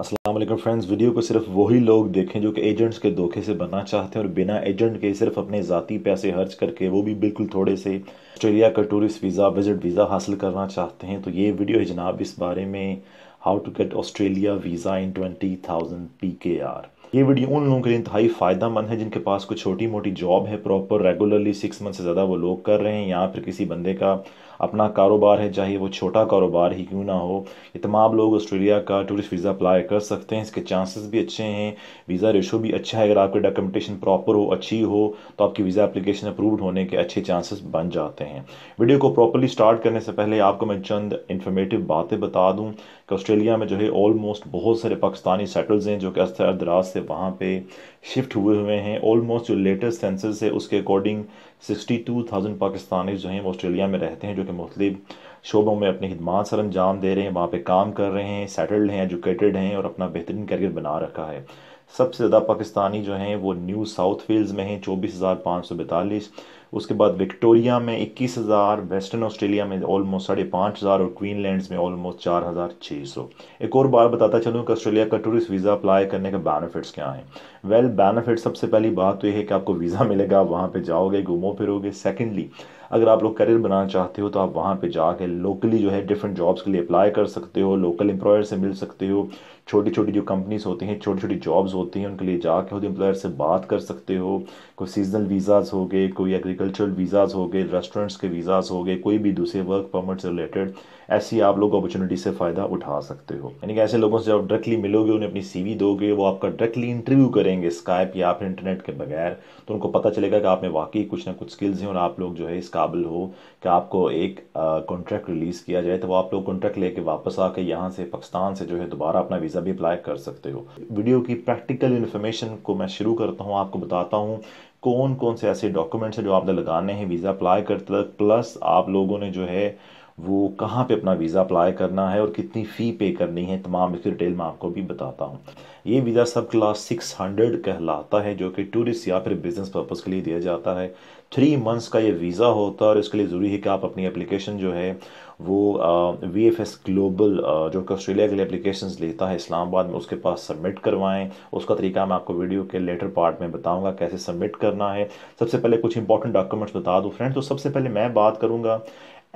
Aslam friends video को सिर्फ वही लोग देखें जो कि एजेंट्स के धोखे से बनना चाहते हैं और बिना एजेंट के सिर्फ अपने जतीी पैसे खर्च करके वो भी बिल्कुल थोड़े से ऑस्ट्रेलिया का टूरिस्ट वीज़ा विजिट वीज़ा हासिल करना चाहते हैं तो ये वीडियो है जनाब इस बारे में how to get Australia visa in twenty thousand P K R ये वीडियो उन लोगों के लिए इंतहाई फ़ायदा मंद है जिनके पास कोई छोटी मोटी जॉब है प्रॉपर रेगुलरली सिक्स मंथ से ज़्यादा वो लोग कर रहे हैं या फिर किसी बंदे का अपना कारोबार है चाहे वो छोटा कारोबार ही क्यों ना हो ये तमाम लोग ऑस्ट्रेलिया का टूरिस्ट वीज़ा अप्लाई कर सकते हैं इसके चांसेस भी अच्छे हैं वीज़ा रेशो भी अच्छा है अगर आपके डॉक्यूमेंटेशन प्रॉपर हो अच्छी हो तो आपकी वीज़ा अप्लीकेशन अप्रूव्ड होने के अच्छे चांसेस बन जाते हैं वीडियो को प्रॉपरली स्टार्ट करने से पहले आपको मैं चंद इन्फॉर्मेटिव बातें बता दूँ कि ऑस्ट्रेलिया में जो है ऑलमोस्ट बहुत सारे पाकिस्तानी सेटल्स हैं जो कि अस्थर दराज से वहाँ पर शिफ्ट हुए हुए हैं ऑलमोस्ट जो लेटेस्ट सेंसस है उसके according sixty two thousand Pakistani जो हैं वो ऑस्ट्रेलिया में रहते हैं जो कि मुख्तु शोबों में अपनी खदमात सर अंजाम दे रहे हैं वहाँ पर काम कर रहे हैं सेटल्ड हैं एजुकेटेड हैं और अपना बेहतरीन करियर बना रखा है सबसे ज़्यादा पाकिस्तानी जो हैं वो न्यू साउथ वेल्स में हैं चौबीस हज़ार पाँच सौ बैतालीस उसके बाद विक्टोरिया में इक्कीस हज़ार वेस्टर्न ऑस्ट्रेलिया में ऑलमोस्ट साढ़े पाँच हज़ार और क्वीनलैंड में ऑलमोस्ट चार हज़ार छः सौ एक और बार बताता चलूँ कि ऑस्ट्रेलिया का टूरिस्ट वीज़ा अप्लाई करने के बेनिफिट्स क्या हैं वेल बेनिफिट सबसे पहली बात तो यह है कि आपको वीज़ा मिलेगा आप वहाँ पर जाओगे घूमो फिरोगे सेकेंडली अगर आप लोग करियर बनाना चाहते हो तो आप वहाँ पर जाके लोकली जो है डिफरेंट जॉब्स के लिए अप्लाई कर सकते हो लोकल एम्प्लॉयर से मिल सकते हो छोटी छोटी जो कंपनीज होती हैं छोटी छोटी जॉब्स होती हैं उनके लिए जाके खुद एम्प्लॉयर से बात कर सकते हो कोई सीजनल वीज़ाज़ हो गए कोई एग्रीकल्चरल वीज़ाज़ हो गए रेस्टोरेंट्स के वीज़ाज़ हो गए कोई भी दूसरे वर्क परमिट से रिलेटेड ऐसी आप लोग अपॉर्चुनिटी से फ़ायदा उठा सकते हो यानी कि ऐसे लोगों से आप डायरेक्टली मिलोगे उन्हें अपनी सीवी दोगे वो आपका डायरेक्टली इंटरव्यू करेंगे स्काइप या फिर इंटरनेट के बगैर तो उनको पता चलेगा कि आप में वाकई कुछ ना कुछ स्किल्स हैं और आप लोग जो है इस काबिल हो कि आपको एक कॉन्ट्रैक्ट रिलीज़ किया जाए तो वो आप लोग कॉन्ट्रैक्ट लेके वापस आके यहाँ से पाकिस्तान से जो है दोबारा अपना वीज़ा भी अप्लाई कर सकते हो वीडियो की प्रैक्टिकल इन्फॉर्मेशन को मैं शुरू करता हूँ आपको बताता हूँ कौन कौन से ऐसे डॉक्यूमेंट्स हैं जो आपने लगाने हैं वीज़ा अप्लाई करते प्लस आप लोगों ने जो है वो कहाँ पे अपना वीज़ा अप्लाई करना है और कितनी फ़ी पे करनी है तमाम इसकी डिटेल मैं आपको भी बताता हूँ ये visa sub class six hundred कहलाता है जो कि टूरिस्ट या फिर बिज़नेस पर्पज़ के लिए दिया जाता है थ्री मंथ्स का ये वीज़ा होता है और इसके लिए ज़रूरी है कि आप अपनी एप्लीकेशन जो है वो वी एफ एस ग्लोबल जो कि ऑस्ट्रेलिया के लिए एप्लीकेशन लेता है इस्लामाबाद में उसके पास सबमिट करवाएं उसका तरीका मैं आपको वीडियो के लेटर पार्ट में बताऊंगा कैसे सबमिट करना है सबसे पहले कुछ इंपॉर्टेंट डॉक्यूमेंट्स बता दूँ फ्रेंड तो सबसे पहले मैं बात करूँगा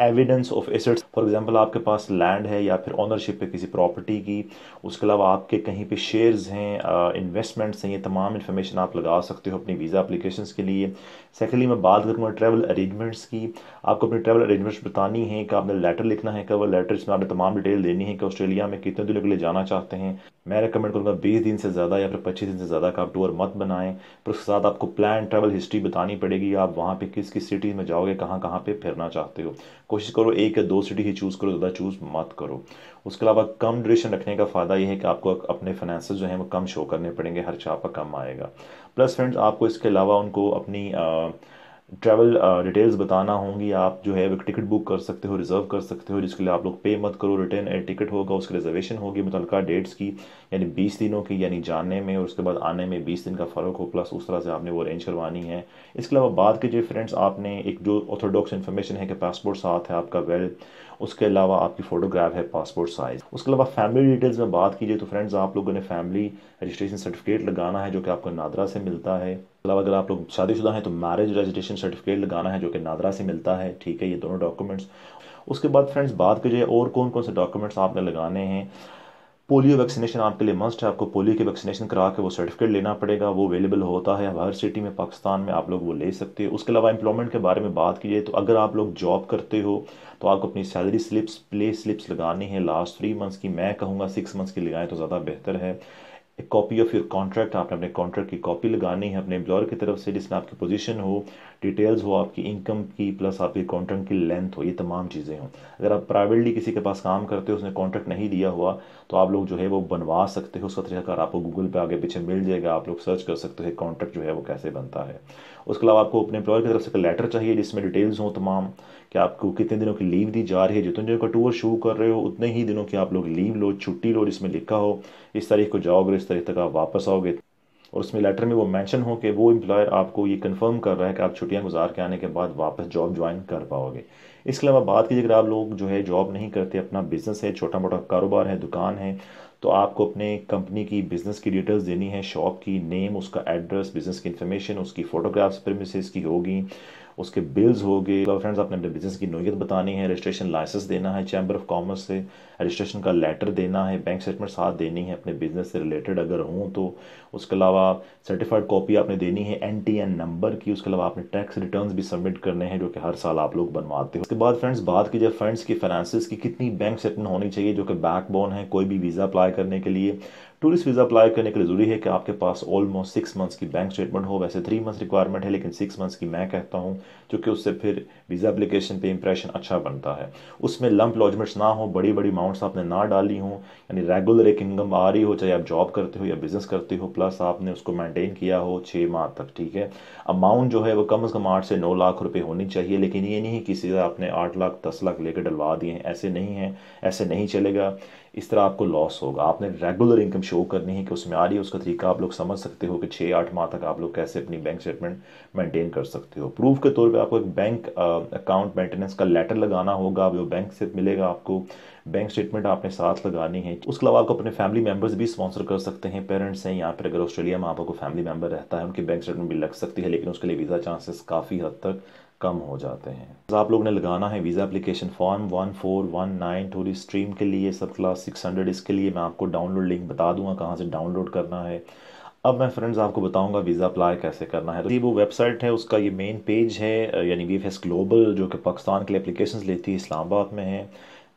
evidence of assets for example आपके पास लैंड है या फिर ऑनरशिप है किसी प्रॉपर्टी की उसके अलावा आपके कहीं पे शेयर्स हैं इन्वेस्टमेंट्स हैं ये तमाम इन्फॉर्मेशन आप लगा सकते हो अपनी वीज़ा अप्लीकेशन के लिए सेकेंडली मैं बात करूँगा ट्रैवल अरेंजमेंट्स की आपको अपनी ट्रैवल अरेंजमेंट्स बतानी है कि आपने लेटर लिखना है कवर लेटर इसमें आपने तमाम डिटेल देनी है कि ऑस्ट्रेलिया में कितने दिनों के लिए जाना चाहते हैं मैं रिकमेंड करूँगा बीस दिन से ज़्यादा या फिर पच्चीस दिन से ज़्यादा का आप टूर मत बनाएं पर उसके साथ आपको प्लान ट्रैवल हिस्ट्री बतानी पड़ेगी आप वहाँ पे किस किस सिटीज़ में जाओगे कहाँ कहाँ पे फिरना चाहते हो कोशिश करो एक या दो सिटी ही चूज़ करो ज़्यादा चूज़ मत करो उसके अलावा कम ड्यूरेशन रखने का फ़ायदा ये है कि आपको अपने फाइनेंस जो हैं वो कम शो करने पड़ेंगे हर चापा कम आएगा प्लस फ्रेंड्स आपको इसके अलावा उनको अपनी आ, ट्रैवल डिटेल्स uh, बताना होंगी आप जो है टिकट बुक कर सकते हो रिज़र्व कर सकते हो जिसके लिए आप लोग पे मत करो रिटर्न एयर टिकट होगा उसकी रिजर्वेशन होगी मुतल डेट्स की यानी बीस दिनों की यानी जाने में और उसके बाद आने में बीस दिन का फ़र्क हो प्लस उस तरह से आपने वो अरेंज करवानी है इसके अलावा बात कीजिए फ्रेंड्स आपने एक जो ऑर्थोडॉक्स इन्फॉर्मेशन है कि पासपोर्ट साथ है आपका वेल उसके अलावा आपकी फ़ोटोग्राफ है पासपोर्ट साइज़ उसके अलावा फैमिली डिटेल्स में बात कीजिए तो फ्रेंड्स आप लोगों ने फैमिली रजिस्ट्रेशन सर्टिफिकेट लगाना है जो कि आपको नादरा से मिलता है अलावा अगर आप लोग शादीशुदा हैं तो मैरिज रजिस्ट्रेशन सर्टिफिकेट लगाना है जो कि नादरा से मिलता है ठीक है ये दोनों डॉक्यूमेंट्स उसके बाद फ्रेंड्स बात कीजिए और कौन कौन से डॉक्यूमेंट्स आपने लगाने हैं पोलियो वैक्सीनेशन आपके लिए मस्ट है आपको पोलियो की वैक्सीनेशन करा के वो सर्टिफिकेट लेना पड़ेगा वो अवेलेबल होता है हर सिटी में पाकिस्तान में आप लोग वो ले सकते हैं उसके अलावा एम्प्लॉयमेंट के बारे में बात कीजिए तो अगर आप लोग जॉब करते हो तो आपको अपनी सैलरी स्लिप्स प्ले स्लिप्स लगानी है लास्ट थ्री मंथ्स की मैं कहूँगा सिक्स मंथ्स की लगाएं तो ज़्यादा बेहतर है एक कॉपी ऑफ योर कॉन्ट्रैक्ट आपने अपने कॉन्ट्रैक्ट की कॉपी लगानी है अपने एम्प्लॉयर की तरफ से जिसमें आपकी पोजीशन हो डिटेल्स हो आपकी इनकम की प्लस आपके कॉन्ट्रैक्ट की लेंथ हो ये तमाम चीज़ें हों अगर आप प्राइवेटली किसी के पास काम करते हो उसने कॉन्ट्रैक्ट नहीं दिया हुआ तो आप लोग जो है वो बनवा सकते हो उसका तरीका आपको गूगल पर आगे पीछे मिल जाएगा आप लोग सर्च कर सकते हो कॉन्ट्रैक्ट जो है वो कैसे बनता है उसके अलावा आपको अपने एम्प्लॉयर की तरफ से एक लेटर चाहिए जिसमें डिटेल्स हों तमाम कि आपको कितने दिनों की लीव दी जा रही है जितने दिनों का टूर शुरू कर रहे हो उतने ही दिनों की आप लोग लीव लो छुट्टी लो जिसमें लिखा हो इस तारीख को जाओगे इस तारीख तक आप वापस आओगे और उसमें लेटर में वो मेंशन हो कि वो एम्प्लॉयर आपको ये कंफर्म कर रहा है कि आप छुट्टियां गुजार के आने के बाद वापस जॉब ज्वाइन कर पाओगे इसके अलावा बात कीजिए अगर आप लोग जो है जॉब नहीं करते अपना बिज़नेस है छोटा मोटा कारोबार है दुकान है तो आपको अपने कंपनी की बिज़नेस की डिटेल्स देनी है शॉप की नेम उसका एड्रेस बिज़नेस की इन्फॉर्मेशन उसकी फ़ोटोग्राफ्स प्रेमिसेस की होगी उसके बिल्स हो गए फ्रेंड्स आपने अपने बिजनेस की नोयत बतानी है रजिस्ट्रेशन लाइसेंस देना है चैम्बर ऑफ कॉमर्स से रजिस्ट्रेशन का लेटर देना है बैंक स्टेटमेंट साथ देनी है अपने बिजनेस से रिलेटेड अगर हूँ तो उसके अलावा सर्टिफाइड कॉपी आपने देनी है एन टी एन नंबर की उसके अलावा आपने टैक्स रिटर्न भी सबमिट करने हैं जो कि हर साल आप लोग बनवाते हो उसके बाद फ्रेंड्स बात की जाए फंड्स की फाइनेंसिस की कितनी बैंक स्टेटमेंट होनी चाहिए जो कि बैकबोन है कोई भी वीज़ा अप्लाई करने के लिए टूरिस्ट वीज़ा अप्लाई करने के लिए ज़रूरी है कि आपके पास ऑलमोस्ट सिक्स मंथ्स की बैंक स्टेटमेंट हो वैसे थ्री मंथ्स रिक्वायरमेंट है लेकिन सिक्स मंथ्स की मैं कहता हूँ क्योंकि उससे फिर वीज़ा अपलिकेशन पे इंप्रेशन अच्छा बनता है उसमें लंप लॉजमेंट्स ना हो बड़ी बड़ी अमाउंट्स आपने ना डाली हो यानी रेगुलर एक इनकम आ रही हो चाहे आप जॉब करते हो या बिज़नेस करते हो प्लस आपने उसको मैंटेन किया हो छः माह तक ठीक है अमाउंट जो है वो कम अज़ कम आठ से नौ लाख रुपये होनी चाहिए लेकिन ये नहीं किसी आपने आठ लाख दस लाख लेकर डलवा दिए हैं ऐसे नहीं है ऐसे नहीं चलेगा इस तरह आपको लॉस होगा आपने रेगुलर इनकम शो करनी है कि उसमें आ रही है उसका तरीका आप लोग समझ सकते हो कि छः आठ माह तक आप लोग कैसे अपनी बैंक स्टेटमेंट मेंटेन कर सकते हो प्रूफ के तौर पे आपको एक बैंक अकाउंट मेंटेनेंस का लेटर लगाना होगा वो बैंक से मिलेगा आपको बैंक स्टेटमेंट आपने साथ लगानी है उसके अलावा आपको अपने फैमिली मेम्बर्स भी स्पॉन्सर कर सकते हैं पेरेंट्स हैं यहाँ पर अगर ऑस्ट्रेलिया में आपको फैमिली मेम्बर रहता है उनकी बैंक स्टेटमेंट भी लग सकती है लेकिन उसके लिए वीज़ा चांसेस काफ़ी हद तक कम हो जाते हैं तो आप लोग ने लगाना है visa application form one four one nine tourist stream के लिए सब क्लास सिक्स हंड्रेड इसके लिए मैं आपको डाउनलोड लिंक बता दूंगा कहाँ से डाउनलोड करना है अब मैं फ्रेंड्स आपको बताऊंगा वीज़ा अप्लाई कैसे करना है तो ये वो वेबसाइट है उसका ये मेन पेज है यानी वी ग्लोबल जो कि पाकिस्तान के लिए अपलिकेशन लेती है इस्लामाबाद में है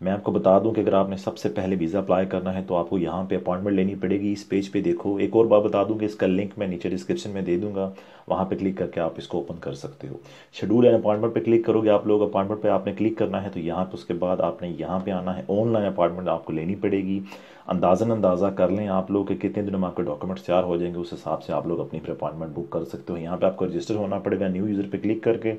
मैं आपको बता दूं कि अगर आपने सबसे पहले वीज़ा अप्लाई करना है तो आपको यहाँ पे अपॉइंटमेंट लेनी पड़ेगी इस पेज पे देखो एक और बात बता दूं कि इसका लिंक मैं नीचे डिस्क्रिप्शन में दे दूंगा वहाँ पे क्लिक करके आप इसको ओपन कर सकते हो शेड्यूल एंड अपॉइंटमेंट पे क्लिक करोगे आप लोग अपॉइंटमेंट पर आपने क्लिक करना है तो यहाँ पर उसके बाद आपने यहाँ पर आना है ऑनलाइन अपॉइंटमेंट आपको लेनी पड़ेगी अंदाजन अंदाज़ा कर लें आप लोग के कितने दिनों में आपके डॉक्यूमेंट्स तैयार हो जाएंगे उस हिसाब से आप लोग अपनी फिर अपॉइंटमेंट बुक कर सकते हो यहाँ पे आपको रजिस्टर होना पड़ेगा न्यू यूज़र पे क्लिक करके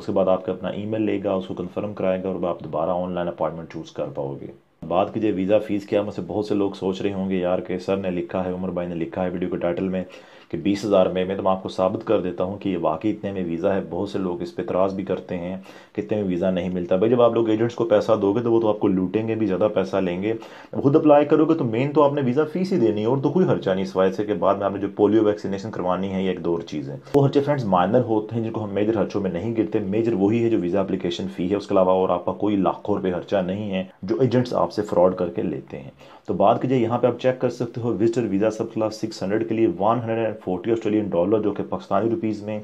उसके बाद आपका अपना ईमेल लेगा उसको कंफर्म कराएगा और आप दोबारा ऑनलाइन अपॉइंटमेंट चूज यूज़ कर पाओगे बात कीजिए वीज़ा फ़ीस क्या से बहुत से लोग सोच रहे होंगे यार के सर ने लिखा है उमर भाई ने लिखा है वीडियो के टाइटल में कि बीस हज़ार में मैं तो मैं आपको साबित कर देता हूँ कि ये वाकई इतने में वीज़ा है बहुत से लोग इस पर इतराज़ भी करते हैं कि इतने में वीज़ा नहीं मिलता भाई जब आप लोग एजेंट्स को पैसा दोगे तो वो तो आपको लूटेंगे भी ज़्यादा पैसा लेंगे खुद अप्लाई करोगे तो मेन तो आपने वीज़ा फीस ही देनी है और तो कोई खर्चा नहीं इस वजह से कि बाद में आपने जो पोलियो वैक्सीनेशन करवानी है ये एक दो और चीज़ है वो खर्चे फ्रेंड्स माइनर होते हैं जिनको हम मेजर खर्चों में नहीं गिरते मेजर वही है जो वीज़ा अपलीकेशन फ़ी है उसके अलावा और आपका कोई लाखों रुपये खर्चा नहीं है जो एजेंट्स आपसे फ्रॉड करके लेते हैं तो बात कीजिए यहाँ पे आप चेक कर सकते हो visitor visa sub class six hundred के लिए one hundred and forty Australian dollar जो कि पाकिस्तानी रुपीज़ में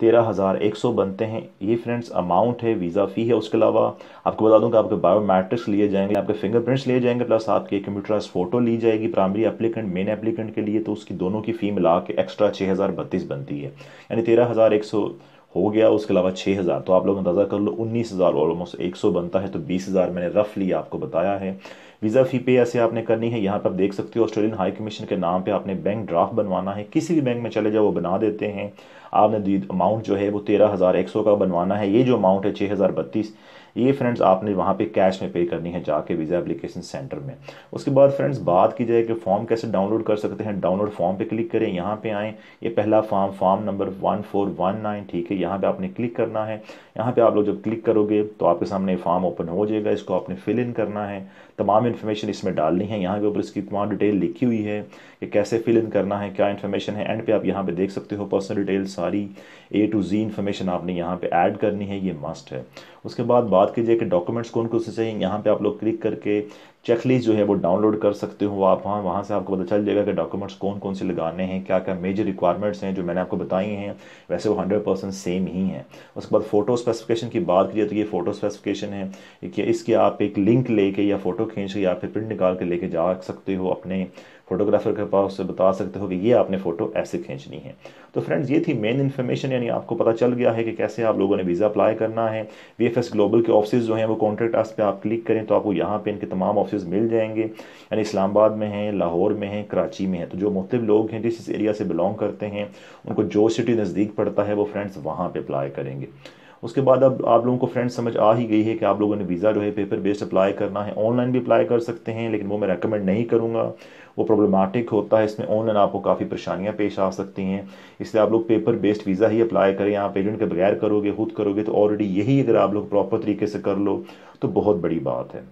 तेरह हज़ार एक सौ बनते हैं ये फ्रेंड्स अमाउंट है वीज़ा फ़ी है उसके अलावा आपको बता दूं कि आपके बायोमेट्रिक्स लिए जाएंगे आपके फिंगरप्रिंट्स लिए जाएंगे प्लस आपके कंप्यूटराइज फ़ोटो ली जाएगी प्राइमरी एप्लीकेंट मेन एप्लीकेंट के लिए तो उसकी दोनों की फ़ी मिला के एक्स्ट्रा छः हज़ार बत्तीस बनती है यानी तेरह हज़ार एक सौ हो गया उसके अलावा छः हज़ार तो आप लोग अंदाज़ा कर लो उन्नीस हज़ार ऑलमोस्ट एक सौ बनता है तो बीस हज़ार मैंने रफली आपको बताया है वीज़ा फ़ी पे ऐसे आपने करनी है यहाँ पर आप देख सकते हो ऑस्ट्रेलियन हाई कमीशन के नाम पे आपने बैंक ड्राफ्ट बनवाना है किसी भी बैंक में चले जाओ वो बना देते हैं आपने अमाउंट जो है वो तेरह हज़ार एक सौ का बनवाना है ये जो अमाउंट है छः हज़ार बत्तीस ये फ्रेंड्स आपने वहाँ पे कैश में पे करनी है जाके वीज़ा एप्लीकेशन सेंटर में उसके बाद फ्रेंड्स बात की जाए कि फॉर्म कैसे डाउनलोड कर सकते हैं डाउनलोड फॉर्म पे क्लिक करें यहाँ पे आएँ ये पहला form form number one four one nine ठीक है यहाँ पर आपने क्लिक करना है यहाँ पर आप लोग जब क्लिक करोगे तो आपके सामने फॉर्म ओपन हो जाएगा इसको आपने फिल इन करना है तमाम इन्फॉर्मेशन इसमें डालनी है यहाँ के ऊपर इसकी तमाम डिटेल लिखी हुई है कि कैसे फिल इन करना है क्या इन्फॉर्मेशन है एंड पे आप यहाँ पे देख सकते हो पर्सनल डिटेल सारी ए टू जी इन्फॉर्मेशन आपने यहाँ पे ऐड करनी है ये मस्ट है उसके बाद बात कीजिए कि डॉक्यूमेंट्स कौन कौन से चाहिए यहाँ पे आप लोग क्लिक करके चेकलिस्ट जो है वो डाउनलोड कर सकते हो आप वहाँ वहाँ से आपको पता चल जाएगा कि डॉक्यूमेंट्स कौन कौन से लगाने हैं क्या क्या मेजर रिक्वायरमेंट्स हैं जो मैंने आपको बताई हैं वैसे वो हंड्रेड परसेंट सेम ही हैं उसके बाद फोटो स्पेसिफिकेशन की बात कीजिए तो ये फोटो स्पेसिफिकेशन है कि इसके आप एक लिंक लेके या फ़ोटो खींच के या फिर प्रिंट निकाल के लेके जा सकते हो अपने फोटोग्राफर के पास से बता सकते हो कि ये आपने फ़ोटो ऐसे खींचनी है तो फ्रेंड्स ये थी मेन इन्फॉर्मेशन यानी आपको पता चल गया है कि कैसे आप लोगों ने वीज़ा अप्लाई करना है वी ग्लोबल के ऑफिस जो हैं वो कॉन्ट्रैक्ट आस पे आप क्लिक करें तो आपको यहाँ पे इनके तमाम ऑफिस मिल जाएंगे यानी इस्लामाबाद में हैं लाहौर में हैं कराची में हैं तो जो मुख्तलिफ लोग हैं जिस इस एरिया से बिलोंग करते हैं उनको जो सिटी नज़दीक पड़ता है वो फ्रेंड्स वहाँ पर अप्लाई करेंगे उसके बाद अब आप लोगों को फ्रेंड्स समझ आ ही गई है कि आप लोगों ने वीज़ा जो है पेपर बेस्ड अप्लाई करना है ऑनलाइन भी अप्लाई कर सकते हैं लेकिन वो मैं रेकमेंड नहीं करूँगा वो प्रॉब्लमेटिक होता है इसमें ऑनलाइन आपको काफ़ी परेशानियाँ पेश आ सकती हैं इसलिए आप लोग पेपर बेस्ड वीज़ा ही अप्लाई करें आप एजेंट के बगैर करोगे खुद करोगे तो ऑलरेडी यही अगर आप लोग प्रॉपर तरीके से कर लो तो बहुत बड़ी बात है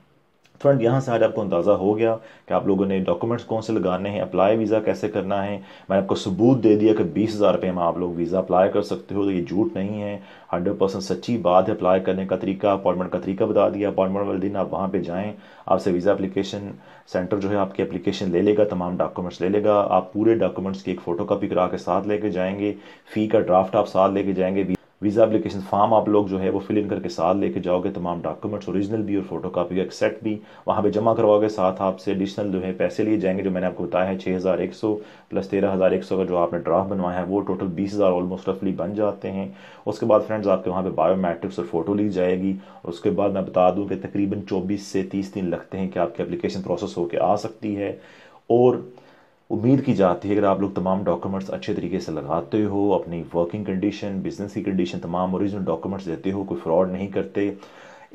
फ्रंट यहाँ से आज आपको अंदाज़ा हो गया कि आप लोगों ने डॉक्यूमेंट्स कौन से लगाने हैं अप्लाई वीज़ा कैसे करना है मैंने आपको सबूत दे दिया कि बीस हज़ार रुपये में आप लोग वीज़ा अप्लाई कर सकते हो तो ये झूठ नहीं है हंड्रेड परसेंट सच्ची बात है अप्लाई करने का तरीका अपॉइंटमेंट का तरीका बता दिया अपॉइंटमेंट वाले दिन आप वहाँ पर जाएँ आपसे वीज़ा अप्लीकेशन सेंटर जो है आपकी एप्लीकेशन ले लेगा तमाम डॉक्यूमेंट्स ले लेगा आप पूरे डॉक्यूमेंट्स की एक फ़ोटो कापी करा के साथ लेके जाएंगे फ़ी का ड्राफ्ट आप साथ लेके जाएंगे वीज़ा अपलिकेशन फॉर्म आप लोग जो है वो फिल इन करके साथ लेके जाओगे तमाम डॉक्यूमेंट्स ओरिजिनल भी और फोटो कापी का एक्सेप्ट भी वहाँ पे जमा करवाओगे साथ आपसे एडिशनल जो है पैसे लिए जाएंगे जो मैंने आपको बताया है छः हज़ार एक सौ प्लस तेरह हज़ार एक सौ का जो आपने ड्राफ्ट बनवाया है वो टोटल बीस हज़ार ऑलमोस्ट रफली बन जाते हैं उसके बाद फ्रेंड्स आपके वहाँ पर बायोमेट्रिक्स और फोटो ली जाएगी और उसके बाद मैं बता दूँ कि तकरीबन चौबीस से तीस दिन लगते हैं कि आपकी एप्लीकेशन प्रोसेस होकर आ सकती है और उम्मीद की जाती है अगर आप लोग तमाम डॉक्यूमेंट्स अच्छे तरीके से लगाते हो अपनी वर्किंग कंडीशन बिजनेस की कंडीशन तमाम ओरिजिनल डॉक्यूमेंट्स देते हो कोई फ्रॉड नहीं करते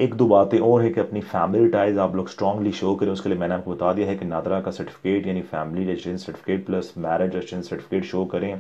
एक दो बातें और है कि अपनी फैमिली टाइज आप लोग स्ट्रांगली शो करें उसके लिए मैंने आपको बता दिया है कि नादरा का सर्टिफिकेट यानी family residence certificate plus marriage residence certificate show करें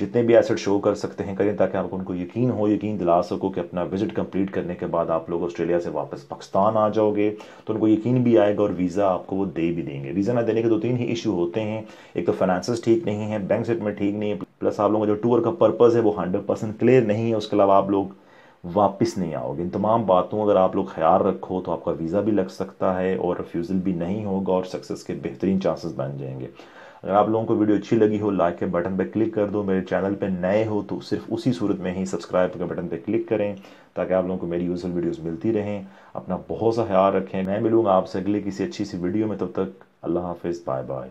जितने भी एसेट शो कर सकते हैं करें ताकि आपको उनको यकीन हो यकीन दिला सको कि अपना विजिट कंप्लीट करने के बाद आप लोग ऑस्ट्रेलिया से वापस पाकिस्तान आ जाओगे तो उनको यकीन भी आएगा और वीज़ा आपको वो दे भी देंगे वीज़ा ना देने के दो तीन ही इशू होते हैं एक तो फाइनेंस ठीक नहीं है बैंक में ठीक नहीं है प्लस आप लोगों का जो टूर का पर्पज़ है वो हंड्रेड परसेंट क्लियर नहीं है उसके अलावा आप लोग वापस नहीं आओगे इन तमाम बातों अगर आप लोग ख्याल रखो तो आपका वीज़ा भी लग सकता है और रिफ्यूज़ल भी नहीं होगा और सक्सेस के बेहतरीन चांसेस बन जाएंगे अगर आप लोगों को वीडियो अच्छी लगी हो लाइक के बटन पर क्लिक कर दो मेरे चैनल पर नए हो तो सिर्फ उसी सूरत में ही सब्सक्राइब के बटन पर क्लिक करें ताकि आप लोगों को मेरी यूजफुल वीडियोज़ मिलती रहें अपना बहुत सा ख्याल रखें मैं मिलूँगा आपसे अगले किसी अच्छी सी वीडियो में तब तक अल्लाह हाफिज़ बाय बाय